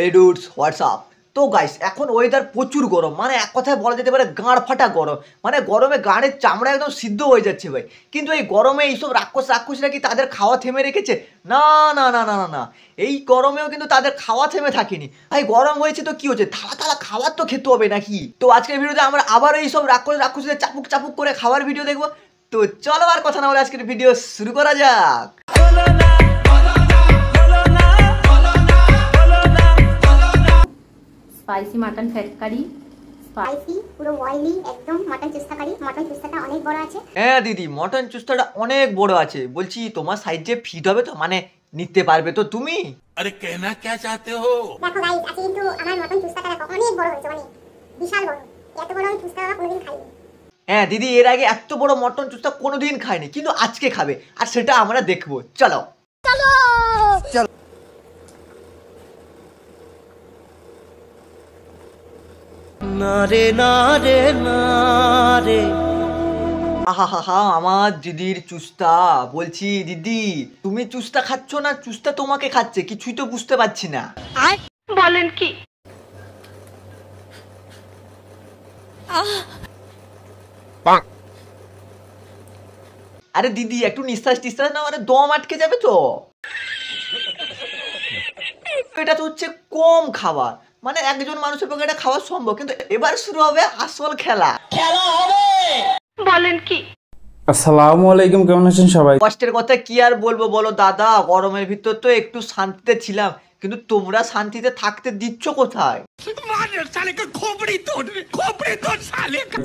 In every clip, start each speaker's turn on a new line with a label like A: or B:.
A: এই dudes what's up তো guys এখন ওয়েদার প্রচুর গরম মানে এক কথায় বলা যেতে পারে গাঁড় ফাটা গরম মানে গরমে গাঁড়ের চামড়া একদম সিদ্ধ হয়ে যাচ্ছে ভাই কিন্তু এই গরমে এইসব রাক্ষস রাক্ষসীরা কি তাদের খাওয়া থেমে রেখেছে না না না না না না এই গরমেও কিন্তু তাদের খাওয়া থেমে থাকেনি ভাই গরম হয়েছে তো কি হচ্ছে থালা থালা খাবার তো খেতে হবে নাকি তো আজকের ভিডিওতে আমরা আবার এইসব রাক্ষস রাক্ষসীদের চাপুক চাপুক করে খাওয়ার ভিডিও দেখবো তো চলো আর কথা না বলে আজকের ভিডিও শুরু করা যাক spicy mutton fat curry spicy বড় হ্যাঁ দিদি মটন চুস্তা মানে মানে কোনোদিন খাইনি হ্যাঁ এর আগে এত বড় মটন খায়নি কিন্তু আজকে খাবে আর সেটা আমরা দেখবো চলো চলো চলো নারে নারে নারে আহাহাহা আমার দিদির চুস্তা বলছি দিদি তুমি চুস্তা খাচ্ছ না চুস্তা তোমাকে খাচ্ছে কিছুই তো বুঝতে পারছি না আর বলেন কি আরে দিদি একটু নিঃশ্বাস টিশ্বাস না আরে দম আটকে যাবে তো এটা তো হচ্ছে কম খাবার মানে একজন মানুষের পক্ষে এটা খাওয়া সম্ভব কিন্তু এবার শুরু হবে আসল খেলা খেলা হবে বলেন কি আসসালামু আলাইকুম কেমন আছেন সবাই কষ্টের কথা কি আর বলবো বলো দাদা গরমের ভিতর তো একটু শান্তিতে ছিলাম কিন্তু তোমরা শান্তিতে থাকতে দিচ্ছ কোথায়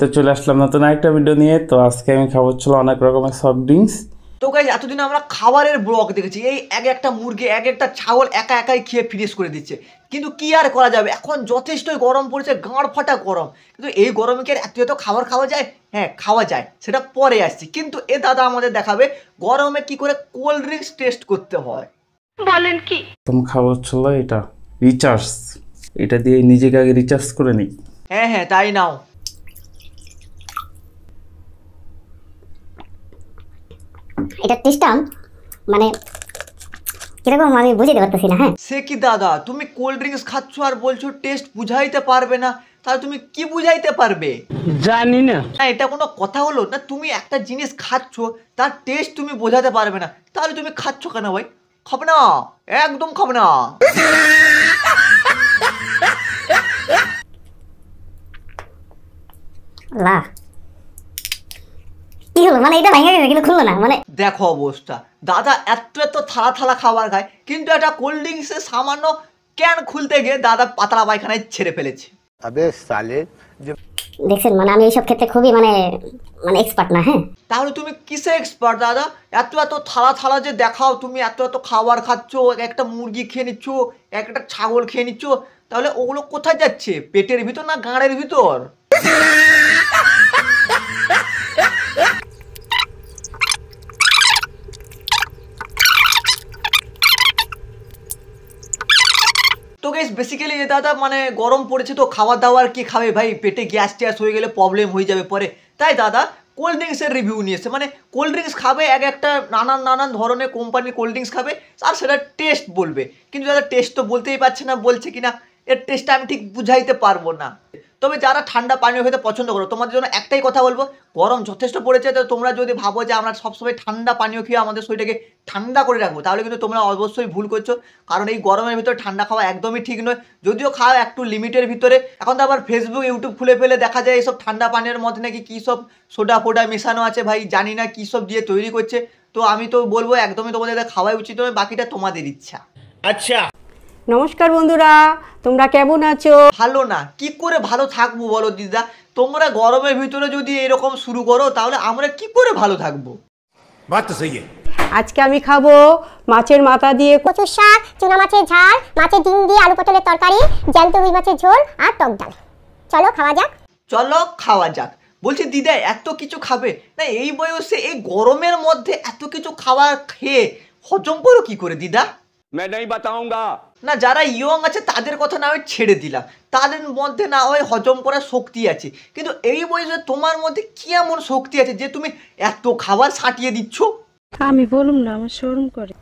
A: তো চলে আসলাম নতুন একটা ভিডিও নিয়ে তো আজকে আমি খাবো ছিল অনেক রকমের সফট ড্রিঙ্কস তো গাইজ এতদিন আমরা খাবারের ব্লক দেখেছি এই এক একটা মুরগি এক একটা ছাগল একা একাই খেয়ে ফিনিশ করে দিচ্ছে কিন্তু কি আর করা যাবে এখন যথেষ্টই গরম পড়েছে গাঁড় ফাটা গরম কিন্তু এই গরমে কি আর এত এত খাবার খাওয়া যায় হ্যাঁ খাওয়া যায় সেটা পরে আসছি কিন্তু এ দাদা আমাদের দেখাবে গরমে কি করে কোল্ড ড্রিঙ্কস টেস্ট করতে হয় বলেন কি তুমি খাবার ছিল এটা রিচার্জ এটা দিয়ে নিজেকে আগে রিচার্জ করে নিই হ্যাঁ হ্যাঁ তাই নাও এটা টেস্টটা মানে কিরকম আমি বুঝাইতে পারতেছি না হ্যাঁ সে কি দাদা তুমি কোল্ড ড্রিঙ্কস খাচ্ছ আর বলছো টেস্ট বুঝাইতে পারবে না তাহলে তুমি কি বুঝাইতে পারবে জানি না না এটা কোনো কথা হলো না তুমি একটা জিনিস খাচ্ছ তার টেস্ট তুমি বোঝাতে পারবে না তাহলে তুমি খাচ্ছ কেন ভাই খাবে না একদম খাবে না লা কি হলো মানে এটা ভাঙা গেছে কিন্তু খুললো না মানে দেখো অবস্থা দাদা এত এত থালা থালা খাবার খায় কিন্তু এটা কোল্ড ড্রিঙ্কসে সামান্য ক্যান খুলতে গিয়ে দাদা পাতলা পায়খানায় ছেড়ে ফেলেছে আবে সালে দেখছেন মানে আমি এইসব ক্ষেত্রে খুবই মানে মানে এক্সপার্ট না হ্যাঁ তাহলে তুমি কিসে এক্সপার্ট দাদা এত এত থালা থালা যে দেখাও তুমি এত এত খাবার খাচ্ছ একটা মুরগি খেয়ে নিচ্ছ একটা ছাগল খেয়ে নিচ্ছ তাহলে ওগুলো কোথায় যাচ্ছে পেটের ভিতর না গাঁড়ের ভিতর তো গেস বেসিক্যালি এ দাদা মানে গরম পড়েছে তো খাওয়া দাওয়ার কি খাবে ভাই পেটে গ্যাস ট্যাস হয়ে গেলে প্রবলেম হয়ে যাবে পরে তাই দাদা কোল্ড ড্রিঙ্কসের রিভিউ নিয়েছে মানে কোল্ড ড্রিঙ্কস খাবে এক একটা নানান নানান ধরনের কোম্পানির কোল্ড ড্রিঙ্কস খাবে আর সেটা টেস্ট বলবে কিন্তু দাদা টেস্ট তো বলতেই পারছে না বলছে কিনা এর টেস্টটা আমি ঠিক বুঝাইতে পারবো না তবে যারা ঠান্ডা পানীয় খেতে পছন্দ করো তোমাদের জন্য একটাই কথা বলবো গরম যথেষ্ট পড়েছে তো তোমরা যদি ভাবো যে আমরা সবসময় ঠান্ডা পানীয় খেয়ে আমাদের শরীরটাকে ঠান্ডা করে রাখবো তাহলে কিন্তু তোমরা অবশ্যই ভুল করছো কারণ এই গরমের ভিতরে ঠান্ডা খাওয়া একদমই ঠিক নয় যদিও খাও একটু লিমিটের ভিতরে এখন তো আবার ফেসবুক ইউটিউব খুলে ফেলে দেখা যায় এইসব ঠান্ডা পানীয়ের মধ্যে নাকি কী সব সোডা ফোডা মেশানো আছে ভাই জানি না কী সব দিয়ে তৈরি করছে তো আমি তো বলবো একদমই তোমাদের খাওয়াই উচিত নয় বাকিটা তোমাদের ইচ্ছা আচ্ছা নমস্কার বন্ধুরা তোমরা কেমন আছো ভালো না কি করে ভালো থাকবো বলো দিদা তোমরা গরমের ভিতরে যদি এরকম শুরু করো তাহলে আমরা কি করে ভালো থাকবো আজকে আমি খাবো মাছের মাথা দিয়ে কচুর শাক চুনা মাছের ঝাল মাছের ডিম দিয়ে আলু পটলের তরকারি জ্যান্ত রুই মাছের ঝোল আর টক ডাল চলো খাওয়া যাক চলো খাওয়া যাক বলছি দিদা এত কিছু খাবে না এই বয়সে এই গরমের মধ্যে এত কিছু খাবার খেয়ে হজম করো কি করে দিদা मैं नहीं बताऊंगा না যারা ইয়ং আছে তাদের কথা না হয় ছেড়ে দিলাম তাদের মধ্যে না হয় হজম করার শক্তি আছে কিন্তু এই বয়সে তোমার মধ্যে কি এমন শক্তি আছে যে তুমি এত খাবার ছাটিয়ে দিচ্ছ আমি বলুম না আমার শরম করে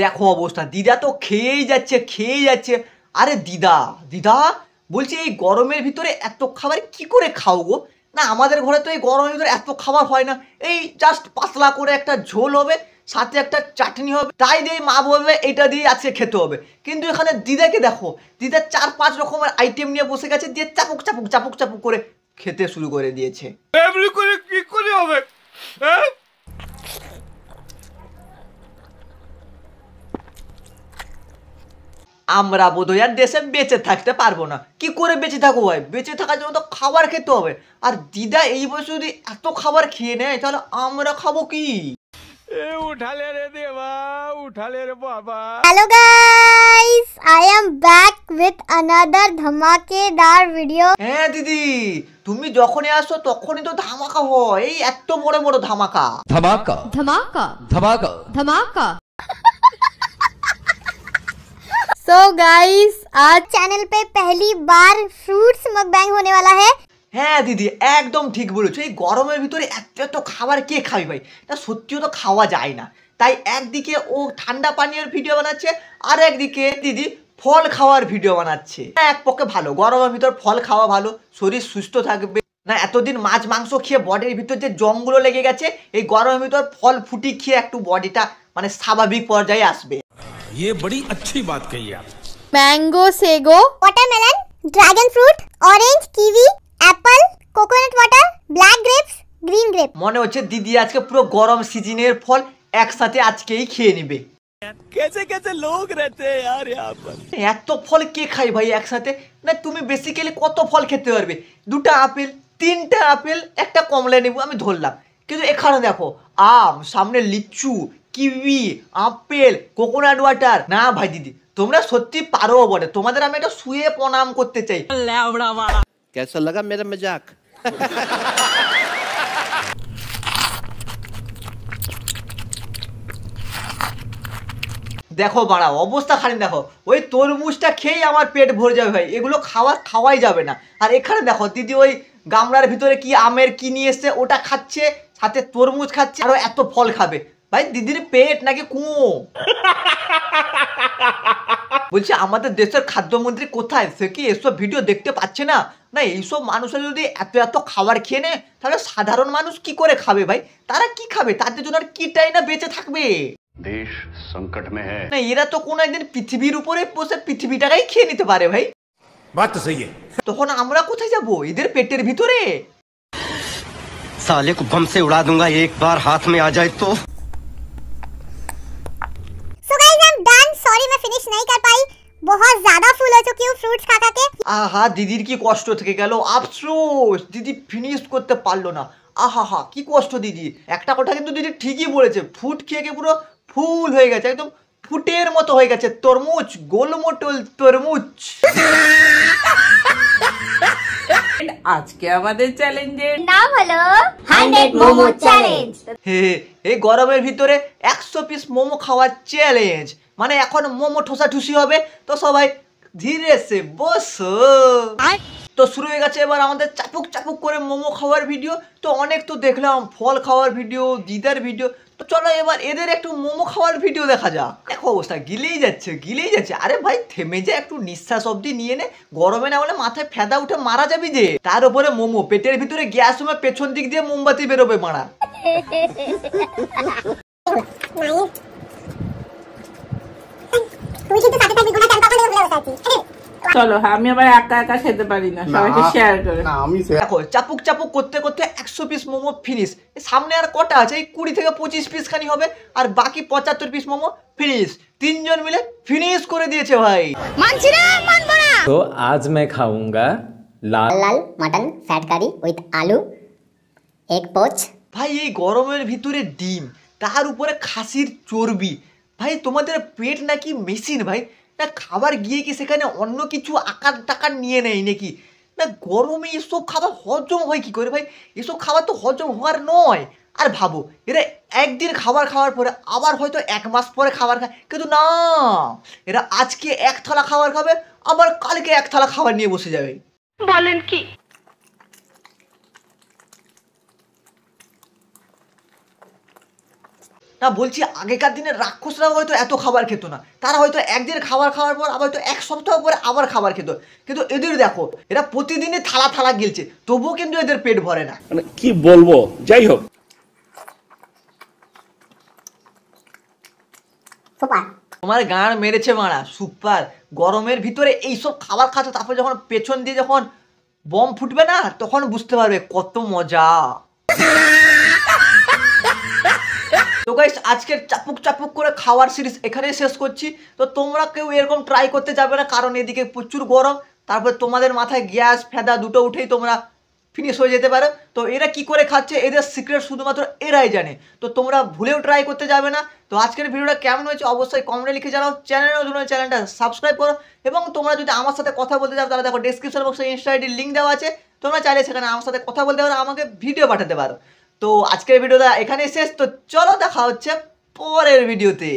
A: দেখো অবস্থা দিদা তো খেয়েই যাচ্ছে খেয়েই যাচ্ছে আরে দিদা দিদা বলছি এই গরমের ভিতরে এত খাবার কি করে খাও গো না আমাদের ঘরে তো এই গরমের ভিতরে এত খাবার হয় না এই জাস্ট পাতলা করে একটা ঝোল হবে সাথে একটা চাটনি হবে তাই দিয়ে মা বলবে এটা দিয়ে আজকে খেতে হবে কিন্তু এখানে দিদাকে দেখো দিদা চার পাঁচ রকমের আইটেম নিয়ে বসে গেছে দিয়ে চাপুক চাপুক চাপুক চাপুক করে খেতে শুরু করে দিয়েছে কি করে হবে হ্যাঁ আমরা বোধহয় আর দেশে বেঁচে থাকতে পারবো না কি করে বেঁচে থাকবো ভাই বেঁচে থাকার জন্য তো খাবার খেতে হবে আর দিদা এই বছর যদি এত খাবার খেয়ে নেয় তাহলে আমরা খাবো কি উঠালে হ্যাঁ দিদি তুমি যখনই তখনই তো ধামাকা এত ধামাকা ধামাকা सो so गाइस आज चैनल पे पहली बार फ्रूट्स मकबैंग होने वाला है হ্যাঁ দিদি একদম ঠিক বলেছো এই গরমের ভিতরে এত এত খাবার কে খাবে ভাই তা সত্যিও তো খাওয়া যায় না তাই একদিকে ও ঠান্ডা পানীয়ের ভিডিও বানাচ্ছে আর একদিকে দিদি ফল খাওয়ার ভিডিও বানাচ্ছে হ্যাঁ এক পক্ষে ভালো গরমের ভিতর ফল খাওয়া ভালো শরীর সুস্থ থাকবে না এতদিন মাছ মাংস খেয়ে বডির ভিতর যে জঙ্গলও লেগে গেছে এই গরমের ভিতর ফল ফুটি খেয়ে একটু বডিটা মানে স্বাভাবিক পর্যায়ে আসবে ये बड़ी अच्छी बात कही आप मैंगो सेगो watermelon dragon fruit orange kiwi apple coconut water black grapes green grape মনে হচ্ছে দিদি আজকে পুরো গরম সিজনের ফল একসাথে আজকেই খেয়ে নেবে কেসে কেসে লোক রেতে यार यहां पर এত ফল কে খায় ভাই একসাথে না তুমি বেসিক্যালি কত ফল খেতে পারবে দুটো আপেল তিনটা আপেল একটা কমলা নেব আমি ধরলাম কিন্তু এখানে দেখো আম সামনে লিচু কিউই আপেল কোকোনাট ওয়াটার না ভাই দিদি তোমরা সত্যি পারো বটে তোমাদের আমি এটা শুয়ে প্রণাম করতে চাই কেসা লাগা মেরা মজাক দেখো বাড়া অবস্থা খালি দেখো ওই তরমুজটা খেয়েই আমার পেট ভরে যাবে ভাই এগুলো খাওয়া খাওয়াই যাবে না আর এখানে দেখো দিদি ওই গামলার ভিতরে কি আমের কি নিয়ে এসছে ওটা খাচ্ছে সাথে তরমুজ খাচ্ছে আরও এত ফল খাবে ভাই দিদির পেট নাকি কুঁয়ো বলছি আমাদের দেশের খাদ্যমন্ত্রী কোথায় সে কি এসব ভিডিও দেখতে পাচ্ছে না না এইসব মানুষের যদি এত এত খাবার খেয়ে নেয় তাহলে সাধারণ মানুষ কি করে খাবে ভাই তারা কি খাবে তাদের জন্য আর কিটাই না বেঁচে থাকবে দেশ সংকট মে না এরা তো কোনো একদিন পৃথিবীর উপরে বসে পৃথিবীটাকেই খেয়ে নিতে পারে ভাই বাত তো সহি তখন আমরা কোথায় যাব এদের পেটের ভিতরে সালে কো বম সে উড়া দুঙ্গা একবার হাত মে আ যায় তো नहीं कर पाई बहुत ज्यादा फुल हो चुकी हूँ फ्रूट्स खा खा के আহা দিদির কি কষ্ট থেকে গেল আফসোস দিদি ফিনিশ করতে পারলো না আহা হা কি কষ্ট দিদি একটা কথা কিন্তু দিদি ঠিকই বলেছে ফুট খেয়ে খেয়ে পুরো ফুল হয়ে গেছে একদম ফুটের মতো হয়ে গেছে তরমুজ গোলমোটল তরমুজ আজকে আমাদের চ্যালেঞ্জের নাম হলো 100 মোমো চ্যালেঞ্জ এই গরমের ভিতরে 100 পিস মোমো খাওয়ার চ্যালেঞ্জ মানে এখন মোমো ঠোসা ঠুসি হবে তো সবাই ধীরে সে বসো তো শুরু হয়ে গেছে এবার আমাদের চাপুক চাপুক করে মোমো খাওয়ার ভিডিও তো অনেক তো দেখলাম ফল খাওয়ার ভিডিও দিদার ভিডিও তো চলো এবার এদের একটু মোমো খাওয়ার ভিডিও দেখা যাক দেখো অবস্থা গিলেই যাচ্ছে গিলেই যাচ্ছে আরে ভাই থেমে যা একটু নিঃশ্বাস অবধি নিয়ে নে গরমে না হলে মাথায় ফেদা উঠে মারা যাবি যে তার উপরে মোমো পেটের ভিতরে গ্যাস হয়ে পেছন দিক দিয়ে মোমবাতি বেরোবে মারা মানে? তুই চলো হ্যাঁ, আমি আবার একা খেতে পারি না দেখো চাপুক চাপুক করতে করতে একশো পিস মোমো ফিনিশ সামনে আর কটা আছে এই কুড়ি থেকে পঁচিশ পিস খানি হবে আর বাকি পঁচাত্তর পিস মোমো ফিনিশ তিনজন মিলে ফিনিশ করে দিয়েছে ভাই আজ লাল লাল ভাই এই গরমের ভিতরে ডিম তার উপরে খাসির চর্বি ভাই তোমাদের পেট নাকি মেশিন ভাই না খাবার গিয়ে কি সেখানে অন্য কিছু আকার টাকার নিয়ে নেয় নাকি না গরমে এসব খাবার হজম হয় কি করে ভাই এসব খাবার তো হজম হওয়ার নয় আর ভাবো এরা একদিন খাবার খাওয়ার পরে আবার হয়তো এক মাস পরে খাবার খায় কিন্তু না এরা আজকে এক থালা খাবার খাবে আবার কালকে এক থালা খাবার নিয়ে বসে যাবে বলেন কি না বলছি আগেকার দিনের রাক্ষসরা হয়তো এত খাবার খেত না তারা হয়তো একদিন খাবার খাওয়ার পর আবার হয়তো এক সপ্তাহ পরে আবার খাবার খেত কিন্তু এদের দেখো এরা প্রতিদিনই থালা থালা গিলছে তবুও কিন্তু এদের পেট ভরে না মানে কি বলবো যাই হোক তোমার গান মেরেছে মারা সুপার গরমের ভিতরে এইসব খাবার খাচ্ছ তারপর যখন পেছন দিয়ে যখন বম ফুটবে না তখন বুঝতে পারবে কত মজা তো গাইস আজকের চাপুক চাপুক করে খাওয়ার সিরিজ এখানেই শেষ করছি তো তোমরা কেউ এরকম ট্রাই করতে যাবে না কারণ এদিকে প্রচুর গরম তারপর তোমাদের মাথায় গ্যাস ফেদা দুটো উঠেই তোমরা ফিনিশ হয়ে যেতে পারো তো এরা কি করে খাচ্ছে এদের সিক্রেট শুধুমাত্র এরাই জানে তো তোমরা ভুলেও ট্রাই করতে যাবে না তো আজকের ভিডিওটা কেমন হয়েছে অবশ্যই কমেন্টে লিখে জানাও চ্যানেল নতুন চ্যানেলটা সাবস্ক্রাইব করো এবং তোমরা যদি আমার সাথে কথা বলতে চাও তাহলে দেখো ডিসক্রিপশন বক্সে ইনস্টা আইডির লিঙ্ক দেওয়া আছে তোমরা চাইলে সেখানে আমার সাথে কথা বলতে পারো আমাকে ভিডিও পাঠাতে পারো তো আজকের ভিডিওটা এখানেই শেষ তো চলো দেখা হচ্ছে পরের ভিডিওতে